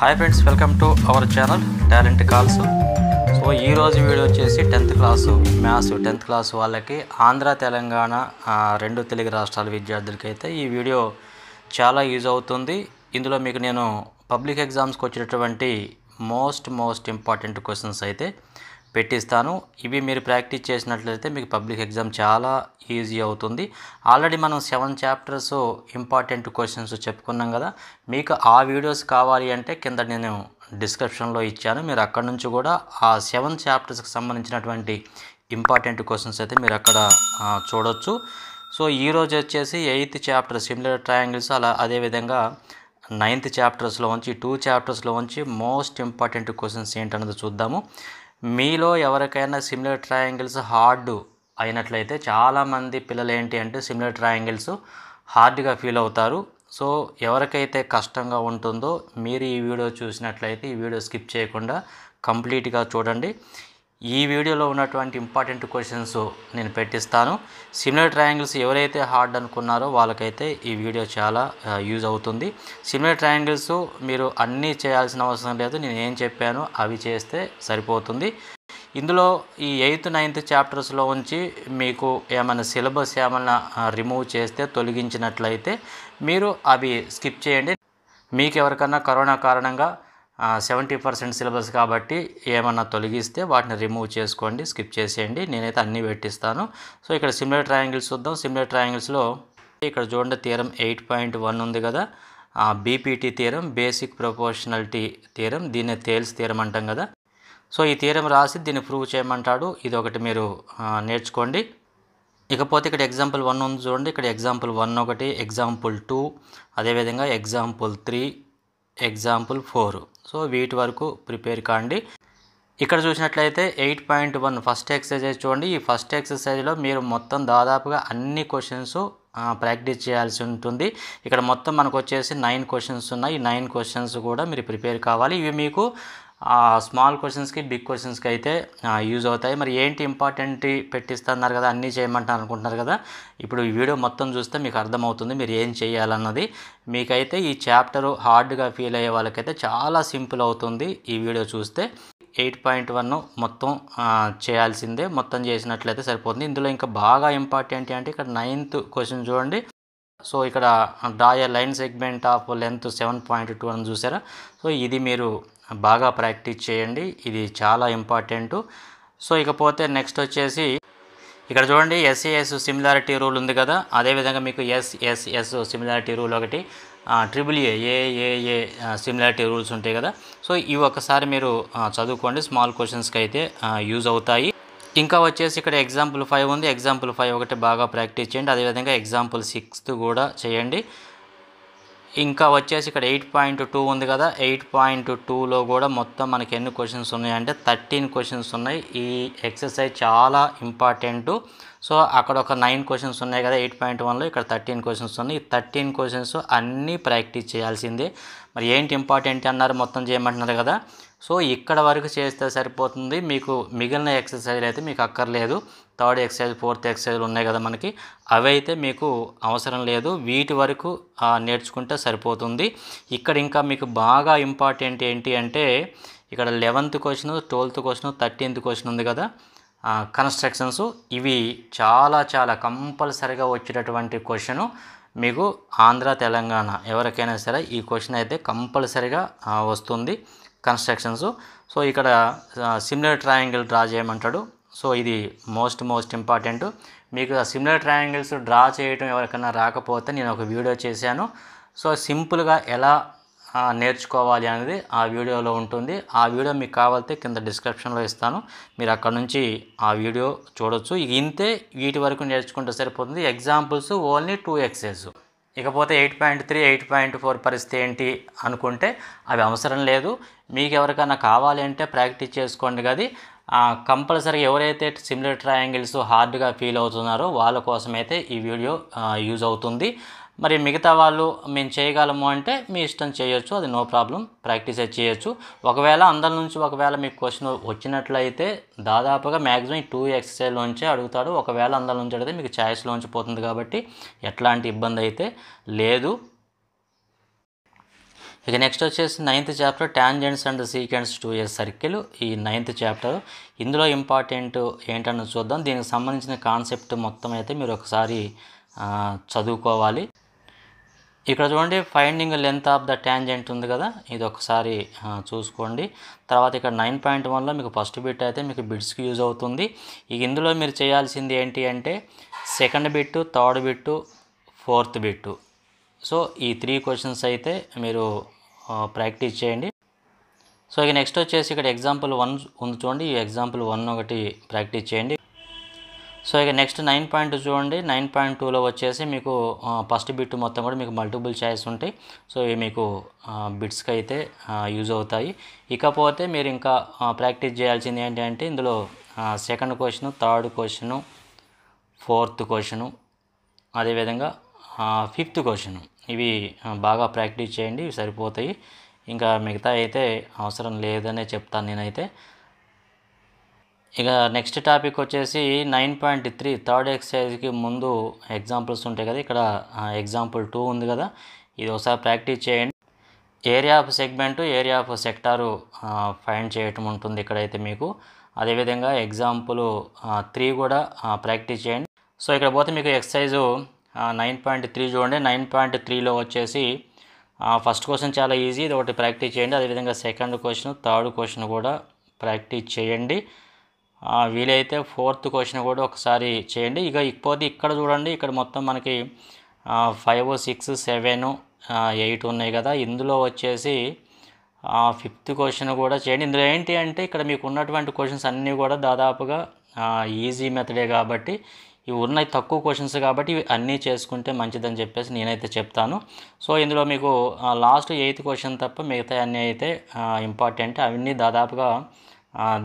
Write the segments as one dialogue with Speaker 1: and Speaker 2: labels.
Speaker 1: hi friends welcome to our channel talent calls so ఈరోజు video వచ్చేసి tenth class maths tenth class వాళ్ళకి ఆంధ్ర తెలంగాణ రెండు తెలుగు రాష్ట్రాల విద్యార్థులకైతే ఈ వీడియో చాలా యూజ్ అవుతుంది ఇందులో మీకు నేను పబ్లిక్ ఎగ్జామ్స్కి వచ్చినటువంటి మోస్ట్ మోస్ట్ ఇంపార్టెంట్ క్వశ్చన్స్ అయితే పెట్టిస్తాను ఇవి మీరు ప్రాక్టీస్ చేసినట్లయితే మీకు పబ్లిక్ ఎగ్జామ్ చాలా ఈజీ అవుతుంది ఆల్రెడీ మనం సెవెన్ చాప్టర్స్ ఇంపార్టెంట్ క్వశ్చన్స్ చెప్పుకున్నాం కదా మీకు ఆ వీడియోస్ కావాలి అంటే కింద నేను డిస్క్రిప్షన్లో ఇచ్చాను మీరు అక్కడ నుంచి కూడా ఆ సెవెన్ చాప్టర్స్కి సంబంధించినటువంటి ఇంపార్టెంట్ క్వశ్చన్స్ అయితే మీరు అక్కడ చూడొచ్చు సో ఈరోజు వచ్చేసి ఎయిత్ చాప్టర్ సిమిలర్ ట్రయాంగిల్స్ అలా అదేవిధంగా నైన్త్ చాప్టర్స్లో ఉంచి టూ చాప్టర్స్లో ఉంచి మోస్ట్ ఇంపార్టెంట్ క్వశ్చన్స్ ఏంటన్నది చూద్దాము మీలో ఎవరికైనా సిమిలర్ ట్రయాంగిల్స్ హార్డ్ అయినట్లయితే చాలామంది పిల్లలు ఏంటి అంటే సిమిలర్ ట్రయాంగిల్స్ హార్డ్గా ఫీల్ అవుతారు సో ఎవరికైతే కష్టంగా ఉంటుందో మీరు ఈ వీడియో చూసినట్లయితే ఈ వీడియో స్కిప్ చేయకుండా కంప్లీట్గా చూడండి ఈ వీడియోలో ఉన్నటువంటి ఇంపార్టెంట్ క్వశ్చన్స్ నేను పెట్టిస్తాను సిమిలర్ ట్రయాంగిల్స్ ఎవరైతే హార్డ్ అనుకున్నారో వాళ్ళకైతే ఈ వీడియో చాలా యూజ్ అవుతుంది సిమిలర్ ట్రయాంగిల్స్ మీరు అన్నీ చేయాల్సిన అవసరం లేదు నేను ఏం చెప్పానో అవి చేస్తే సరిపోతుంది ఇందులో ఈ ఎయిత్ నైన్త్ చాప్టర్స్లో ఉంచి మీకు ఏమైనా సిలబస్ ఏమైనా రిమూవ్ చేస్తే తొలగించినట్లయితే మీరు అవి స్కిప్ చేయండి మీకు ఎవరికన్నా కరోనా కారణంగా సెవెంటీ పర్సెంట్ సిలబస్ కాబట్టి ఏమన్నా తొలగిస్తే వాటిని రిమూవ్ చేసుకోండి స్కిప్ చేసేయండి నేనైతే అన్నీ పెట్టిస్తాను సో ఇక్కడ సిమిలర్ ట్రయాంగిల్స్ చూద్దాం సిమిలర్ ట్రయాంగిల్స్లో ఇక్కడ చూడండి తీరం ఎయిట్ పాయింట్ వన్ ఉంది కదా బీపీటీ తీరం బేసిక్ ప్రపోర్షనల్టీ తీరం దీన్ని తేల్స్ తీరం అంటాం కదా సో ఈ తీరం రాసి దీన్ని ప్రూవ్ చేయమంటాడు ఇది ఒకటి మీరు నేర్చుకోండి ఇకపోతే ఇక్కడ ఎగ్జాంపుల్ వన్ ఉంది చూడండి ఇక్కడ ఎగ్జాంపుల్ వన్ ఒకటి ఎగ్జాంపుల్ టూ అదేవిధంగా example three example four so వీటి వరకు ప్రిపేర్ కాండి ఇక్కడ చూసినట్లయితే eight point one first exercise చూడండి ఈ ఫస్ట్ ఎక్సర్సైజ్లో మీరు మొత్తం దాదాపుగా అన్ని క్వశ్చన్స్ ప్రాక్టీస్ చేయాల్సి ఉంటుంది ఇక్కడ మొత్తం మనకు వచ్చేసి నైన్ క్వశ్చన్స్ ఉన్నాయి ఈ నైన్ క్వశ్చన్స్ కూడా మీరు ప్రిపేర్ కావాలి ఇవి మీకు స్మాల్ క్వశ్చన్స్కి బిగ్ క్వశ్చన్స్కి అయితే యూజ్ అవుతాయి మరి ఏంటి ఇంపార్టెంట్ పెట్టిస్తున్నారు కదా అన్నీ చేయమంటారు అనుకుంటున్నారు కదా ఇప్పుడు ఈ వీడియో మొత్తం చూస్తే మీకు అర్థమవుతుంది మీరు ఏం చేయాలన్నది మీకైతే ఈ చాప్టర్ హార్డ్గా ఫీల్ అయ్యే వాళ్ళకైతే చాలా సింపుల్ అవుతుంది ఈ వీడియో చూస్తే ఎయిట్ పాయింట్ వన్ మొత్తం చేయాల్సిందే మొత్తం చేసినట్లయితే సరిపోతుంది ఇందులో ఇంకా బాగా ఇంపార్టెంట్ అంటే ఇక్కడ నైన్త్ క్వశ్చన్ చూడండి సో ఇక్కడ draw line segment of length seven point two అని చూసారా సో ఇది మీరు బాగా ప్రాక్టీస్ చేయండి ఇది చాలా ఇంపార్టెంట్ సో ఇకపోతే నెక్స్ట్ వచ్చేసి ఇక్కడ చూడండి ఎస్ఏఎస్ సిమిలారిటీ రూల్ ఉంది కదా అదేవిధంగా మీకు ఎస్ఎస్ఎస్ సిమిలారిటీ రూల్ ఒకటి triple A AAA similarity rules ఉంటాయి కదా సో ఇవి ఒకసారి మీరు చదువుకోండి స్మాల్ క్వశ్చన్స్కి అయితే యూజ్ అవుతాయి ఇంకా వచ్చేసి ఇక్కడ ఎగ్జాంపుల్ ఫైవ్ ఉంది ఎగ్జాంపుల్ ఫైవ్ ఒకటి బాగా ప్రాక్టీస్ చేయండి అదేవిధంగా ఎగ్జాంపుల్ సిక్స్త్ కూడా చేయండి ఇంకా వచ్చేసి ఇక్కడ ఎయిట్ పాయింట్ టూ ఉంది కదా ఎయిట్ పాయింట్ టూలో కూడా మొత్తం మనకి ఎన్ని క్వశ్చన్స్ ఉన్నాయంటే థర్టీన్ క్వశ్చన్స్ ఉన్నాయి ఈ ఎక్సర్సైజ్ చాలా ఇంపార్టెంట్ సో అక్కడ ఒక నైన్ క్వశ్చన్స్ ఉన్నాయి కదా ఎయిట్ పాయింట్ వన్లో ఇక్కడ థర్టీన్ క్వశ్చన్స్ ఉన్నాయి ఈ థర్టీన్ క్వశ్చన్స్ అన్నీ ప్రాక్టీస్ చేయాల్సిందే మరి ఏంటి ఇంపార్టెంట్ అన్నారు మొత్తం చేయమంటున్నారు కదా సో ఇక్కడ వరకు చేస్తే సరిపోతుంది మీకు మిగిలిన ఎక్సర్సైజ్ అయితే మీకు అక్కర్లేదు థర్డ్ ఎక్సర్సైజ్ ఫోర్త్ ఎక్సర్సైజ్లు ఉన్నాయి కదా మనకి అవి అయితే మీకు అవసరం లేదు వీటి వరకు నేర్చుకుంటే సరిపోతుంది ఇక్కడ ఇంకా మీకు బాగా ఇంపార్టెంట్ ఏంటి అంటే ఇక్కడ eleventh question twelfth question thirteenth question ఉంది కదా కన్స్ట్రక్షన్స్ ఇవి చాలా చాలా కంపల్సరిగా వచ్చేటటువంటి క్వశ్చను మీకు ఆంధ్ర తెలంగాణ ఎవరికైనా సరే ఈ క్వశ్చన్ అయితే కంపల్సరిగా వస్తుంది కన్స్ట్రక్షన్స్ సో ఇక్కడ సిమిలర్ ట్రయాంగిల్ డ్రా చేయమంటాడు సో ఇది మోస్ట్ మోస్ట్ ఇంపార్టెంట్ మీకు ఆ సిమిలర్ ట్రయాంగిల్స్ డ్రా చేయడం ఎవరికైనా రాకపోతే నేను ఒక వీడియో చేశాను సో సింపుల్గా ఎలా నేర్చుకోవాలి అనేది ఆ వీడియోలో ఉంటుంది ఆ వీడియో మీకు కావాలితే కింద డిస్క్రిప్షన్లో ఇస్తాను మీరు అక్కడ నుంచి ఆ వీడియో చూడొచ్చు ఇంతే వీటి వరకు నేర్చుకుంటే సరిపోతుంది ఎగ్జాంపుల్స్ ఓన్లీ టూ ఎక్సైజ్ ఇకపోతే eight point three eight point four పరిస్థితి ఏంటి అనుకుంటే అవి అవసరం లేదు మీకు ఎవరికైనా కావాలి అంటే ప్రాక్టీస్ చేసుకోండి కదా కంపల్సరీ ఎవరైతే సిమిలర్ ట్రయాంగిల్స్ హార్డ్గా ఫీల్ అవుతున్నారో వాళ్ళ కోసమైతే ఈ వీడియో యూజ్ అవుతుంది మరి మిగతా వాళ్ళు మేము చేయగలము అంటే మీ ఇష్టం చేయొచ్చు అది నో ప్రాబ్లం ప్రాక్టీస్ అయితే చేయొచ్చు ఒకవేళ అందరి నుంచి ఒకవేళ మీకు క్వశ్చన్ వచ్చినట్లయితే దాదాపుగా మ్యాక్సిమం టూ ఎక్సర్సైజ్లోంచే అడుగుతాడు ఒకవేళ అందరి నుంచి అడిగితే మీకు ఛాయిస్లోంచి పోతుంది కాబట్టి ఎట్లాంటి ఇబ్బంది అయితే లేదు ఇక నెక్స్ట్ వచ్చేసి ninth chapter tangents and sequence to year circle ఈ నైన్త్ చాప్టర్ ఇందులో ఇంపార్టెంట్ ఏంటన్నది చూద్దాం దీనికి సంబంధించిన కాన్సెప్ట్ మొత్తం అయితే మీరు ఒకసారి చదువుకోవాలి ఇక్కడ చూడండి finding length of the tangent ఉంది కదా ఇది ఒకసారి చూసుకోండి తర్వాత ఇక్కడ నైన్ పాయింట్ వన్లో మీకు ఫస్ట్ బిట్ అయితే మీకు బిట్స్కి యూజ్ అవుతుంది ఇక ఇందులో మీరు చేయాల్సింది ఏంటి అంటే second bit third bit fourth bit so ఈ త్రీ క్వశ్చన్స్ అయితే మీరు ప్రాక్టీస్ చేయండి సో ఇక నెక్స్ట్ వచ్చేసి ఇక్కడ ఎగ్జాంపుల్ వన్ ఉంది చూడండి ఈ ఎగ్జాంపుల్ వన్ ఒకటి ప్రాక్టీస్ చేయండి సో ఇక నెక్స్ట్ నైన్ పాయింట్ చూడండి నైన్ పాయింట్ టూలో వచ్చేసి మీకు ఫస్ట్ బిట్ మొత్తం కూడా మీకు మల్టిపుల్ ఛాయిస్ ఉంటాయి సో ఇవి మీకు బిట్స్కి అయితే యూజ్ అవుతాయి ఇకపోతే మీరు ఇంకా ప్రాక్టీస్ చేయాల్సింది ఏంటంటే ఇందులో second question third question fourth question అదేవిధంగా ఫిఫ్త్ క్వశ్చను ఇవి బాగా ప్రాక్టీస్ చేయండి ఇవి సరిపోతాయి ఇంకా మిగతా అయితే అవసరం లేదనే చెప్తాను నేనైతే ఇక నెక్స్ట్ టాపిక్ వచ్చేసి నైన్ పాయింట్ త్రీ థర్డ్ ఎక్సర్సైజ్కి ముందు ఎగ్జాంపుల్స్ ఉంటాయి కదా ఇక్కడ ఎగ్జాంపుల్ టూ ఉంది కదా ఇది ఒకసారి ప్రాక్టీస్ చేయండి area of segment area of sector find చేయటం ఉంటుంది ఇక్కడైతే మీకు అదేవిధంగా ఎగ్జాంపుల్ త్రీ కూడా ప్రాక్టీస్ చేయండి సో ఇక్కడ పోతే మీకు ఎక్సర్సైజు నైన్ పాయింట్ త్రీ చూడండి నైన్ పాయింట్ త్రీలో వచ్చేసి ఫస్ట్ క్వశ్చన్ చాలా ఈజీ ఇది ఒకటి ప్రాక్టీస్ చేయండి అదేవిధంగా సెకండ్ క్వశ్చన్ థర్డ్ క్వశ్చన్ కూడా ప్రాక్టీస్ చేయండి వీలైతే ఫోర్త్ క్వశ్చన్ కూడా ఒకసారి చేయండి ఇక ఇకపోతే ఇక్కడ చూడండి ఇక్కడ మొత్తం మనకి ఫైవ్ సిక్స్ సెవెన్ ఎయిట్ ఉన్నాయి కదా ఇందులో వచ్చేసి ఫిఫ్త్ క్వశ్చన్ కూడా చేయండి ఇందులో ఏంటి అంటే ఇక్కడ మీకు ఉన్నటువంటి క్వశ్చన్స్ అన్నీ కూడా దాదాపుగా ఈజీ మెథడే కాబట్టి ఇవి ఉన్నాయి తక్కువ క్వశ్చన్స్ కాబట్టి ఇవి అన్నీ చేసుకుంటే మంచిదని చెప్పేసి నేనైతే చెప్తాను సో ఇందులో మీకు లాస్ట్ ఎయిత్ క్వశ్చన్ తప్ప మిగతా అన్నీ అయితే ఇంపార్టెంట్ అవన్నీ దాదాపుగా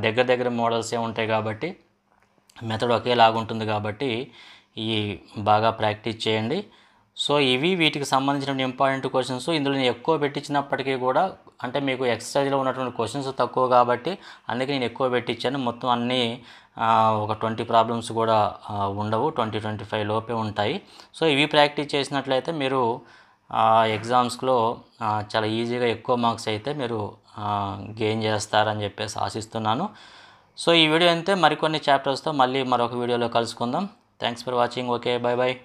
Speaker 1: దగ్గర దగ్గర మోడల్సే ఉంటాయి కాబట్టి మెథడ్ ఒకేలాగుంటుంది కాబట్టి ఈ బాగా ప్రాక్టీస్ చేయండి సో ఇవి వీటికి సంబంధించిన ఇంపార్టెంట్ క్వశ్చన్స్ ఇందులో నేను ఎక్కువ పెట్టించినప్పటికీ కూడా అంటే మీకు ఎక్సర్సైజ్లో ఉన్నటువంటి క్వశ్చన్స్ తక్కువ కాబట్టి అందుకే నేను ఎక్కువ పెట్టించాను మొత్తం అన్నీ ఒక ట్వంటీ ప్రాబ్లమ్స్ కూడా ఉండవు ట్వంటీ ట్వంటీ ఫైవ్ లోపే ఉంటాయి సో ఇవి ప్రాక్టీస్ చేసినట్లయితే మీరు ఆ ఎగ్జామ్స్లో చాలా ఈజీగా ఎక్కువ మార్క్స్ అయితే మీరు గెయిన్ చేస్తారని చెప్పేసి ఆశిస్తున్నాను సో ఈ వీడియో అంతే మరికొన్ని చాప్టర్స్తో మళ్ళీ మరొక వీడియోలో కలుసుకుందాం thanks for watching okay bye bye